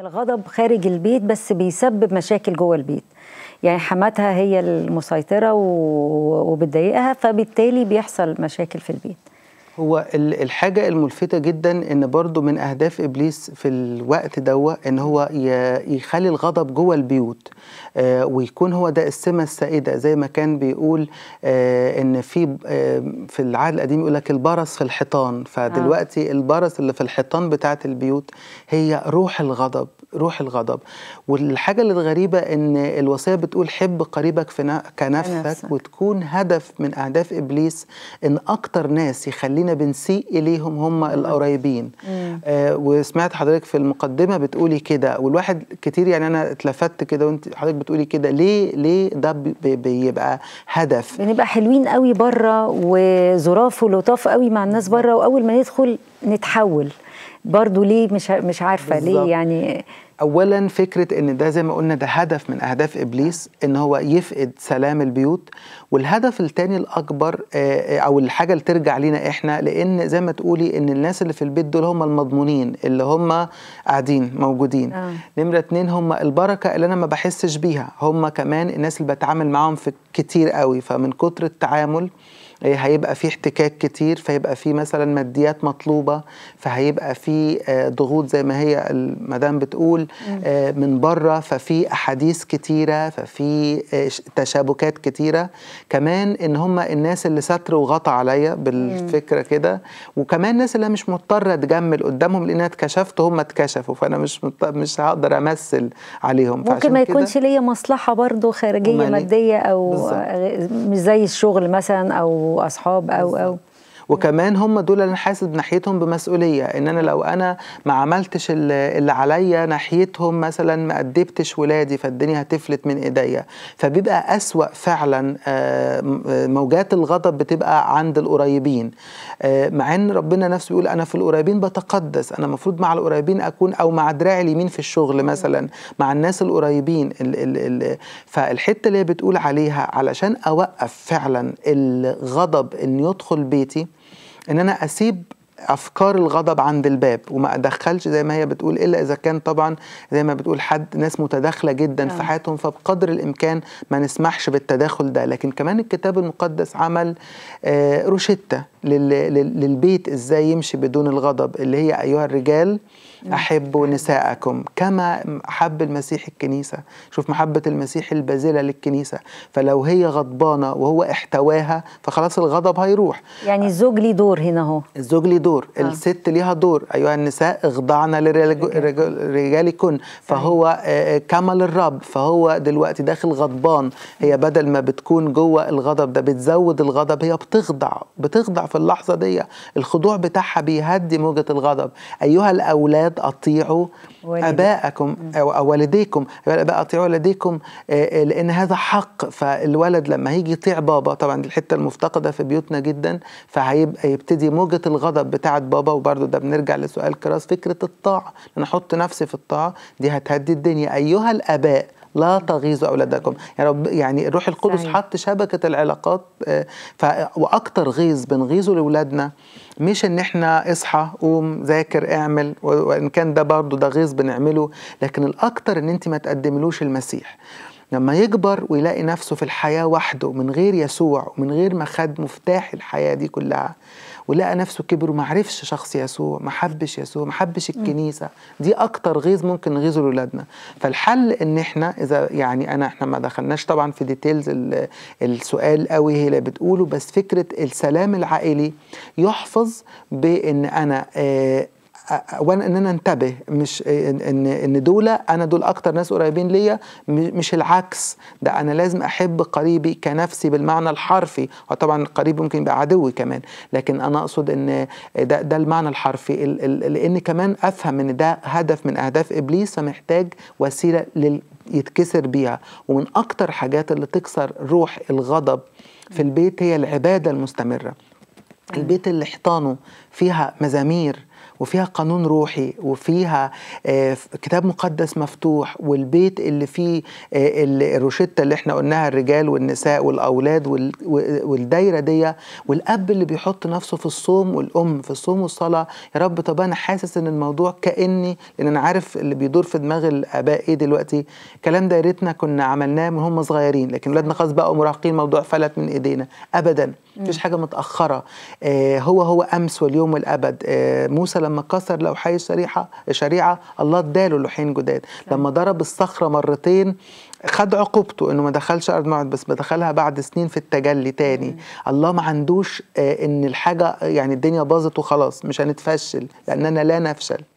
الغضب خارج البيت بس بيسبب مشاكل جوه البيت يعني حماتها هي المسيطرة وبتضايقها فبالتالي بيحصل مشاكل في البيت هو الحاجة الملفتة جدا ان برضو من اهداف ابليس في الوقت دوت ان هو يخلي الغضب جوه البيوت آه، ويكون هو ده السمة السائدة زي ما كان بيقول آه، ان في آه، في العهد القديم يقول لك البرص في الحيطان فدلوقتي البرص اللي في الحيطان بتاعت البيوت هي روح الغضب روح الغضب والحاجة الغريبة ان الوصية بتقول حب قريبك في كنفسك وتكون هدف من اهداف ابليس ان اكتر ناس يخلينا بنسيء اليهم هم القريبين آه وسمعت حضرتك في المقدمه بتقولي كده والواحد كتير يعني انا اتلفت كده وانت حضرتك بتقولي كده ليه ليه ده بي بيبقى هدف بنبقى حلوين قوي بره وظراف ولطاف قوي مع الناس بره واول ما ندخل نتحول برضو ليه مش مش عارفه بالزبط. ليه يعني اولا فكره ان ده زي ما قلنا ده هدف من اهداف ابليس ان هو يفقد سلام البيوت والهدف الثاني الاكبر آه، آه، او الحاجه اللي ترجع لينا احنا لان زي ما تقولي ان الناس اللي في البيت دول هم المضمونين اللي هم قاعدين موجودين آه. نمره اتنين هم البركه اللي انا ما بحسش بيها هم كمان الناس اللي بتعامل معاهم في كتير قوي فمن كتر التعامل إيه، هيبقى في احتكاك كتير فيبقى في مثلا ماديات مطلوبه فهيبقى في آه، ضغوط زي ما هي المدام بتقول آه، من بره ففي احاديث كتيره ففي آه، تشابكات كتيره كمان ان هم الناس اللي ستر وغطى عليا بالفكره كده وكمان الناس اللي مش مضطره اتجمل قدامهم لان اتكشفت هم اتكشفوا فانا مش مش هقدر امثل عليهم ممكن ما يكونش ليا مصلحه برضه خارجيه إيه؟ ماديه او بالزبط. مش زي الشغل مثلا او واصحاب او او وكمان هم دول اللي حاسس ناحيتهم بمسؤوليه ان انا لو انا ما عملتش اللي عليا ناحيتهم مثلا ما ادبتش ولادي فالدنيا هتفلت من ايديا فبيبقى اسوا فعلا آه، آه، موجات الغضب بتبقى عند القريبين آه، مع ان ربنا نفسه بيقول انا في القريبين بتقدس انا المفروض مع القريبين اكون او مع دراعي اليمين في الشغل مثلا مع الناس القريبين فالحته اللي هي بتقول عليها علشان اوقف فعلا الغضب ان يدخل بيتي ان انا اسيب افكار الغضب عند الباب وما ادخلش زي ما هي بتقول الا اذا كان طبعا زي ما بتقول حد ناس متداخله جدا آه. في حياتهم فبقدر الامكان ما نسمحش بالتداخل ده لكن كمان الكتاب المقدس عمل آه روشته للبيت ازاي يمشي بدون الغضب اللي هي ايها الرجال آه. احبوا آه. نساءكم كما حب المسيح الكنيسه شوف محبه المسيح البازله للكنيسه فلو هي غضبانه وهو احتواها فخلاص الغضب هيروح يعني الزوج ليه دور هنا اهو الزوج ليه دور آه. الست ليها دور أيها النساء اخضعن لرجالكن فهو آه، آه، كمل الرب فهو دلوقتي داخل غضبان هي بدل ما بتكون جوه الغضب ده بتزود الغضب هي بتخضع بتخضع في اللحظة دي الخضوع بتاعها بيهدي موجة الغضب أيها الأولاد أطيعوا أباءكم أو والديكم الآباء أطيعوا والديكم آه، لأن هذا حق فالولد لما هيجي يطيع بابا طبعا الحتة المفتقدة في بيوتنا جدا فهيبقى يبتدي موجة الغضب بتاعه بابا وبرده ده بنرجع لسؤال كراس فكره الطاعه انا احط نفسي في الطاعه دي هتهدي الدنيا ايها الاباء لا تغيظوا اولادكم يا رب يعني الروح القدس حط شبكه العلاقات آه، واكثر غيظ بنغيظه لاولادنا مش ان احنا اصحى قوم ذاكر اعمل وان كان ده برضه ده غيظ بنعمله لكن الاكتر ان انت ما تقدملوش المسيح لما يكبر ويلاقي نفسه في الحياة وحده من غير يسوع ومن غير ما خد مفتاح الحياة دي كلها ولقى نفسه كبر وما عرفش شخص يسوع ما حبش يسوع ما حبش الكنيسة دي أكتر غيظ ممكن نغيظه لأولادنا فالحل إن إحنا إذا يعني أنا إحنا ما دخلناش طبعا في ديتيلز السؤال قوي هي اللي بتقوله بس فكرة السلام العائلي يحفظ بإن أنا آه وانا ان انا انتبه مش ان ان دول انا دول اكتر ناس قريبين ليا مش العكس ده انا لازم احب قريبي كنفسي بالمعنى الحرفي وطبعا اه القريب ممكن يبقى عدوي كمان لكن انا اقصد ان ده ده المعنى الحرفي لان كمان افهم ان ده هدف من اهداف ابليس فمحتاج وسيله لل يتكسر بيها ومن اكتر حاجات اللي تكسر روح الغضب في البيت هي العباده المستمره البيت اللي حيطانه فيها مزامير وفيها قانون روحي وفيها آه، كتاب مقدس مفتوح والبيت اللي فيه آه، الروشتة اللي احنا قلناها الرجال والنساء والأولاد والدايرة دي والأب اللي بيحط نفسه في الصوم والأم في الصوم والصلاة يا رب طب أنا حاسس إن الموضوع كأني لأن أنا عارف اللي بيدور في دماغ الآباء إيه دلوقتي كلام دايرتنا كنا عملناه من هم صغيرين لكن ولادنا خلاص بقوا مراهقين موضوع فلت من إيدينا أبدا مفيش حاجه متاخره آه، هو هو امس واليوم والابد آه، موسى لما كسر لوحي الشريحه شريعه الله اداله لوحين جداد نعم. لما ضرب الصخره مرتين خد عقوبته انه ما دخلش ارض موعد بس بدخلها بعد سنين في التجلي تاني مم. نعم. الله ما عندوش آه، ان الحاجه يعني الدنيا باظت وخلاص مش هنتفشل لان انا لا نفشل